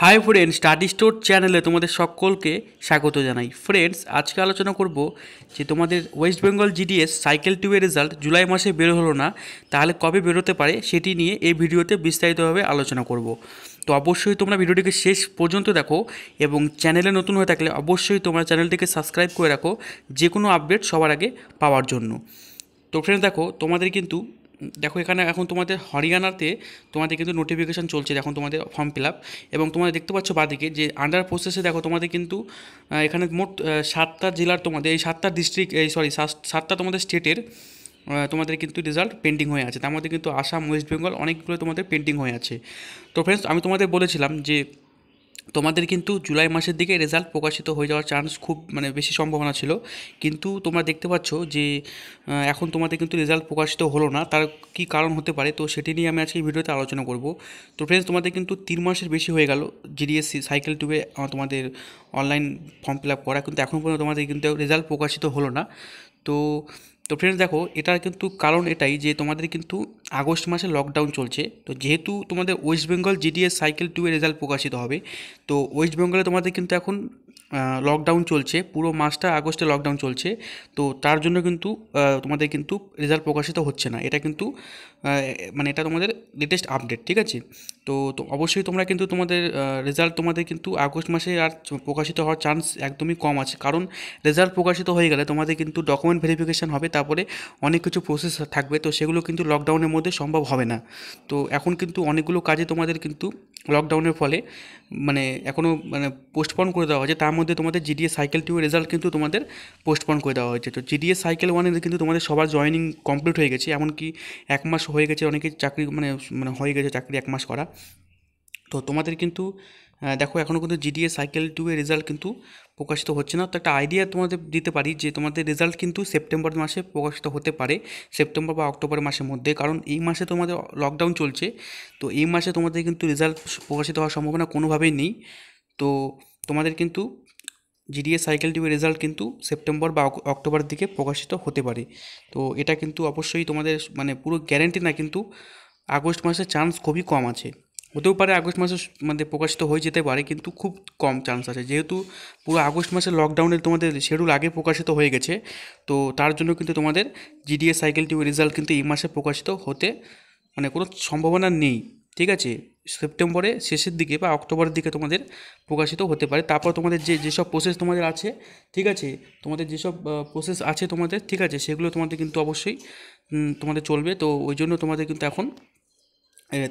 hi friend study store চ্যানেলে তোমাদের সকলকে স্বাগত জানাই ফ্রেন্ডস আজকে আলোচনা করব যে তোমাদের ওয়েস্ট বেঙ্গল জিডিএস সাইকেল টুয়ের রেজাল্ট জুলাই মাসে বের হলো না তাহলে কবে বেরোতে পারে সেটি নিয়ে এই ভিডিওতে বিস্তারিতভাবে আলোচনা করব তো অবশ্যই তোমরা ভিডিওটিকে শেষ পর্যন্ত দেখো এবং চ্যানেলে নতুন হয়ে থাকলে অবশ্যই তোমরা চ্যানেলটিকে সাবস্ক্রাইব করে রাখো যে কোনো আপডেট সবার আগে পাওয়ার জন্য তো ফ্রেন্ড দেখো তোমাদের কিন্তু দেখো এখানে এখন তোমাদের হরিয়ানাতে তোমাদের কিন্তু নোটিফিকেশান চলছে এখন তোমাদের ফর্ম ফিল আপ এবং তোমাদের দেখতে পাচ্ছ বাদিকে যে আন্ডার প্রসেসে দেখো তোমাদের কিন্তু এখানে মোট সাতটা জেলার তোমাদের এই সাতটা ডিস্ট্রিক্ট এই সরি সাতটা তোমাদের স্টেটের তোমাদের কিন্তু রেজাল্ট পেন্ডিং হয়ে আছে তার মধ্যে কিন্তু আসাম ওয়েস্ট বেঙ্গল অনেকগুলো তোমাদের পেন্ডিং হয়ে আছে তো ফ্রেন্ডস আমি তোমাদের বলেছিলাম যে তোমাদের কিন্তু জুলাই মাসের দিকে রেজাল্ট প্রকাশিত হয়ে যাওয়ার চান্স খুব মানে বেশি সম্ভাবনা ছিল কিন্তু তোমরা দেখতে পাচ্ছ যে এখন তোমাদের কিন্তু রেজাল্ট প্রকাশিত হলো না তার কি কারণ হতে পারে তো সেটি নিয়ে আমি আজকে ভিডিওতে আলোচনা করব তো ফ্রেন্ডস তোমাদের কিন্তু তিন মাসের বেশি হয়ে গেল জিডিএসসি সাইকেল টুবে তোমাদের অনলাইন ফর্ম ফিল আপ করা কিন্তু এখন পর্যন্ত তোমাদের কিন্তু রেজাল্ট প্রকাশিত হলো না তো তো ফ্রেন্ডস দেখো এটার কিন্তু কারণ এটাই যে তোমাদের কিন্তু আগস্ট মাসে লকডাউন চলছে তো যেহেতু তোমাদের West Bengal GDS cycle two এর রেজাল্ট প্রকাশিত হবে তো ওয়েস্ট বেঙ্গলে তোমাদের কিন্তু এখন লকডাউন চলছে পুরো মাসটা আগস্টে লকডাউন চলছে তো তার জন্য কিন্তু তোমাদের কিন্তু রেজাল্ট প্রকাশিত হচ্ছে না এটা কিন্তু মানে এটা তোমাদের লেটেস্ট আপডেট ঠিক আছে তো অবশ্যই তোমরা কিন্তু তোমাদের রেজাল্ট তোমাদের কিন্তু আগস্ট মাসে আর প্রকাশিত হওয়ার চান্স একদমই কম আছে কারণ রেজাল্ট প্রকাশিত হয়ে গেলে তোমাদের কিন্তু ডকুমেন্ট ভেরিফিকেশান হবে তারপরে অনেক কিছু প্রসেস থাকবে তো সেগুলো কিন্তু লকডাউনের মধ্যে সম্ভব হবে না তো এখন কিন্তু অনেকগুলো কাজে তোমাদের কিন্তু লকডাউনের ফলে মানে এখনও মানে পোস্টপন করে দেওয়া হয়েছে তার মধ্যে তোমাদের জিডিএস সাইকেল টু রেজাল্ট কিন্তু তোমাদের পোস্টপন করে দেওয়া হয়েছে তো জিডিএস সাইকেল ওয়ানের কিন্তু তোমাদের সবার জয়নিং কমপ্লিট হয়ে গেছে এমনকি এক মাস হয়ে গেছে অনেকে চাকরি মানে মানে হয়ে গেছে চাকরি এক মাস করা তো তোমাদের কিন্তু দেখো এখনও কিন্তু জিডিএ সাইকেল টু এর রেজাল্ট কিন্তু প্রকাশিত হচ্ছে না তো একটা আইডিয়া তোমাদের দিতে পারি যে তোমাদের রেজাল্ট কিন্তু সেপ্টেম্বর মাসে প্রকাশিত হতে পারে সেপ্টেম্বর বা অক্টোবর মাসের মধ্যে কারণ এই মাসে তোমাদের লকডাউন চলছে তো এই মাসে তোমাদের কিন্তু রেজাল্ট প্রকাশিত হওয়ার সম্ভাবনা কোনোভাবেই নেই তো তোমাদের কিন্তু জিডিএ সাইকেল টিউবের রেজাল্ট কিন্তু সেপ্টেম্বর বা অক্টোবরের দিকে প্রকাশিত হতে পারে তো এটা কিন্তু অবশ্যই তোমাদের মানে পুরো গ্যারেন্টি না কিন্তু আগস্ট মাসে চান্স খুবই কম আছে হতেও পারে আগস্ট মাসের মধ্যে মানে প্রকাশিত হয়ে যেতে পারে কিন্তু খুব কম চান্স আছে যেহেতু পুরো আগস্ট মাসে লকডাউনের তোমাদের শেডিউল আগে প্রকাশিত হয়ে গেছে তো তার জন্য কিন্তু তোমাদের জিডিএ সাইকেল টিউ রেজাল্ট কিন্তু এই মাসে প্রকাশিত হতে মানে কোনো সম্ভাবনা নেই ঠিক আছে সেপ্টেম্বরে শেষের দিকে বা অক্টোবরের দিকে তোমাদের প্রকাশিত হতে পারে তারপর তোমাদের যে যেসব প্রসেস তোমাদের আছে ঠিক আছে তোমাদের যেসব প্রসেস আছে তোমাদের ঠিক আছে সেগুলো তোমাদের কিন্তু অবশ্যই তোমাদের চলবে তো ওই জন্য তোমাদের কিন্তু এখন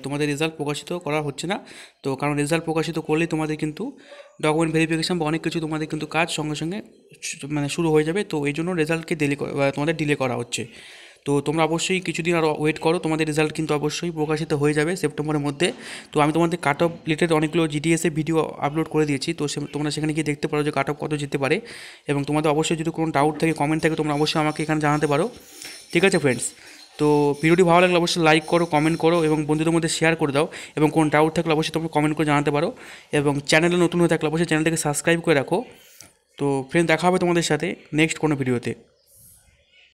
তোমাদের রেজাল্ট প্রকাশিত করা হচ্ছে না তো কারণ রেজাল্ট প্রকাশিত করলে তোমাদের কিন্তু ডকুমেন্ট ভেরিফিকেশান বা অনেক কিছু তোমাদের কিন্তু কাজ সঙ্গে সঙ্গে মানে শুরু হয়ে যাবে তো এই জন্য রেজাল্টকে ডেলি তোমাদের ডিলে করা হচ্ছে তো তোমরা অবশ্যই কিছুদিন আর ওয়েট করো তোমাদের রেজাল্ট কিন্তু অবশ্যই প্রকাশিত হয়ে যাবে সেপ্টেম্বরের মধ্যে তো আমি তোমাদের কাট অফ রিলেটেড অনেকগুলো জিডিএসএ ভিডিও আপলোড করে দিয়েছি তো তোমরা সেখানে গিয়ে দেখতে পারো যে কাট অফ কত যেতে পারে এবং তোমাদের অবশ্যই যদি কোনো ডাউট থাকে কমেন্ট থাকে তোমরা অবশ্যই আমাকে এখানে জানাতে পারো ঠিক আছে ফ্রেন্ডস তো ভিডিওটি ভালো লাগলে অবশ্যই লাইক করো কমেন্ট করো এবং বন্ধুদের মধ্যে শেয়ার করে দাও এবং কোন ডাউট থাকলে অবশ্যই তোমরা কমেন্ট করে জানাতে পারো এবং চ্যানেলে নতুন হয়ে থাকলে অবশ্যই চ্যানেলটাকে সাবস্ক্রাইব করে রাখো তো ফ্রেন্ড দেখা হবে তোমাদের সাথে নেক্সট কোনো ভিডিওতে